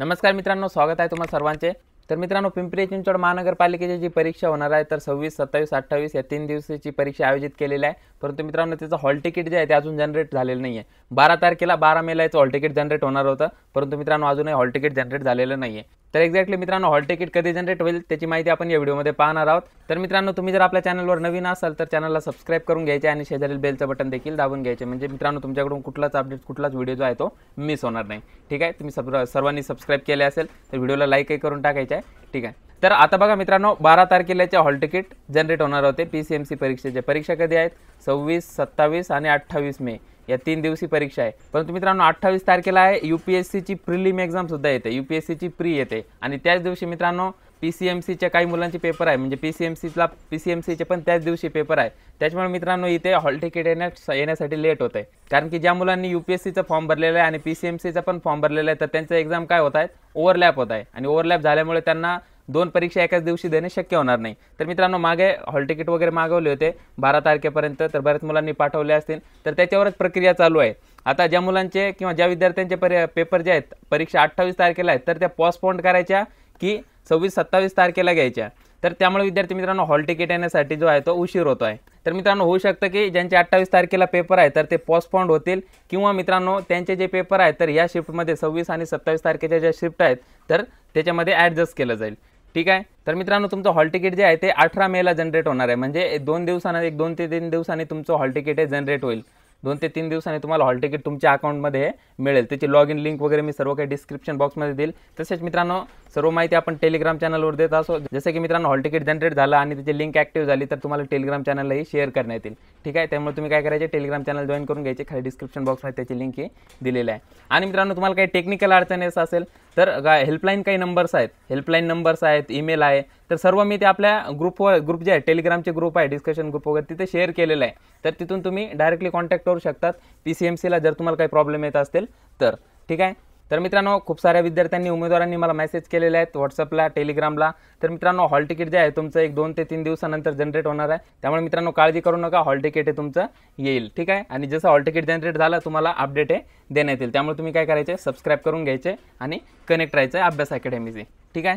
नमस्कार मित्रांनो स्वागत आहे तुम्हाला सर्वांचे तर मित्रांनो पिंपरी चिंचवड महानगरपालिकेची जी परीक्षा होणार आहे तर सव्वीस सत्तावीस अठ्ठावीस या तीन दिवसाची परीक्षा आयोजित केलेली आहे परंतु मित्रांनो त्याचं हॉल तिकीट जे आहे ते अजून जनरेट झालेलं नाही आहे बारा तारखेला बारा मेला याचं हॉल तिकीट जनरेट होणार होतं परंतु मित्रांनो अजूनही हॉल तिकीट जनरेट झालेलं नाही आहे तर एक्झॅक्टली मित्रांनो हॉल तिकीट कधी जनरेट होईल त्याची माहिती आपण या व्हिडिओमध्ये पाहणार आहोत तर मित्रांनो तुम्ही जर आपल्या चॅनलवर नवीन असाल तर चॅनलला सबस्क्राईब करून घ्यायचे आणि शेजारील बेलचं बटन देखील दाबून घ्यायचे म्हणजे मित्रांनो तुमच्याकडून कुठलाच अपडेट कुठलाच व्हिडिओ जो आहे तो मिस होणार नाही ठीक आहे तुम्ही सब सर्वांनी सबस्क्राईब केले असेल तर व्हिडिओला लाईकही करून टाकायचं आहे ठीक आहे तर आता बघा मित्रांनो बारा तारखेलाचे हॉल तिकीट जनरेट होणार होते पी सी एम सी परीक्षेचे परीक्षा कधी आहेत सव्वीस सत्तावीस आणि अठ्ठावीस मे या तीन दिवशी परीक्षा आहे परंतु मित्रांनो अठ्ठावीस तारखेला आहे यू पी एस सीची प्रिलिम एक्झामसुद्धा येते यू पी एस सीची प्री येते आणि त्याच दिवशी मित्रांनो पी सी एम सीच्या काही मुलांचे पेपर आहे म्हणजे पी सी एम सीला पी सी एम सीचे पण त्याच दिवशी पेपर आहे त्याच्यामुळे मित्रांनो इथे हॉल तिकीट येण्या येण्यासाठी लेट होत आहे कारण की ज्या मुलांनी यू पी एस सीचा फॉर्म भरलेला आहे आणि पी सी एम सीचा पण फॉर्म भरलेला आहे तर त्यांचं एक्झाम काय होत आहे ओव्हरलॅप होत आहे आणि ओव्हरलॅप झाल्यामुळे त्यांना दोन परीक्षा एकाच दिवशी देणे शक्य होणार नाही तर मित्रांनो मागे हॉल तिकीट वगैरे मागवले होते बारा तारखेपर्यंत तर बऱ्याच मुलांनी पाठवले असतील तर त्याच्यावरच प्रक्रिया चालू आहे आता ज्या मुलांचे किंवा ज्या विद्यार्थ्यांचे पर पेपर जे आहेत परीक्षा अठ्ठावीस तारखेला आहेत तर त्या पॉस्टपोंड करायच्या की सव्वीस सत्तावीस तारखेला घ्यायच्या तर त्यामुळे विद्यार्थी मित्रांनो हॉल तिकीट येण्यासाठी जो आहे तो उशीर होतो आहे तर मित्रांनो होऊ शकतं की ज्यांचे अठ्ठावीस तारखेला पेपर आहे तर ते पॉस्टपोंड होतील किंवा मित्रांनो त्यांचे जे पेपर आहेत तर या शिफ्टमध्ये सव्वीस आणि सत्तावीस तारखेच्या ज्या शिफ्ट आहेत तर त्याच्यामध्ये ॲडजस्ट केलं जाईल ठीक आहे तर मित्रांनो तुमचं हॉल तिकीट जे आहे ते अठरा मेला जनरेट होणार आहे म्हणजे दोन दिवसांना एक दोन ते तीन दिवसांनी तुमचं हॉल तिकीट हे जनरेट होईल दोन ते तीन दिवसांनी तुम्हाला हॉल तिकीट तुमच्या अकाउंटमध्ये मिळेल त्याची लॉग इन लिंक वगैरे मी सर्व काही डिस्क्रिप्शन बॉक्समध्ये देईल तसेच मित्रांनो सर्व माहिती आपण टेलिग्राम चॅनलवर देत असो जसं की मित्रांनो हॉल तिकीट जनरेट झालं आणि त्याची लिंक ॲक्टिव्ह झाली तर तुम्हाला टेलिग्राम चॅनलही शेअर करण्यात येईल ठीक आहे त्यामुळे तुम्ही काय करायचे टेलिग्राम चॅनल जॉईन करून घ्यायचे खाली डिस्क्रिप्शन बॉक्समध्ये त्याची लिंक दिलेली आहे आणि मित्रांनो तुम्हाला काही टेक्निकल अडचणी असं असेल तर गा हेल्पलाईन काही नंबर्स आहेत हेल्पलाईन नंबर्स आहेत ईमेल आहे तर सर्व मी ते आपल्या ग्रुपवर ग्रुप जे आहे टेलिग्रामचे ग्रुप आहे डिस्कशन ग्रुप वगैरे तिथे शेअर केलेलं आहे तर तिथून तुम्ही डायरेक्टली कॉन्टॅक्ट करू शकतात पी सी एम सीला जर तुम्हाला काही प्रॉब्लेम येत असतील तर ठीक आहे तर मित्रांनो खूप साऱ्या विद्यार्थ्यांनी उमेदवारांनी मला मेसेज केलेले आहेत व्हॉट्सअपला टेलिग्रामला तर मित्रांनो हॉल तिकीट जे आहे तुमचं एक दोन ते तीन दिवसानंतर जनरेट होणार आहे त्यामुळे मित्रांनो काळजी करू नका हॉल तिकीट हे तुमचं येईल ठीक आहे आणि जसं हॉल तिकीट जनरेट झालं तुम्हाला अपडेट हे देण्यात येईल त्यामुळे तुम्ही काय करायचे सबस्क्राईब करून घ्यायचे आणि कनेक्ट राहायचं आहे अभ्यास अकॅडमीचे ठीक आहे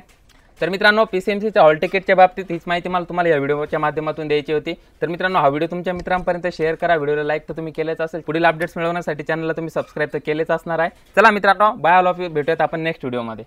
तर मित्रांनो पी सी एम सीच्या हॉल तिकीटच्या बाबतीत हीच माहिती मला तुम्हाला या व्हिडिओच्या माध्यमातून द्यायची होती तर मित्रांनो हा व्हिडिओ तुमच्या मित्रांपर्यंत शेअर करा व्हिडिओला लाईक तर तुम्ही केलेच असेल पुढील अपडेट्स मिळवण्यासाठी चॅनलला तुम्ही सबस्क्राईब तर केलेच असणार आहे चला मित्रांनो बाय ऑल ऑफ यू भेटूयात आपण नेक्स्ट व्हिडिओमध्ये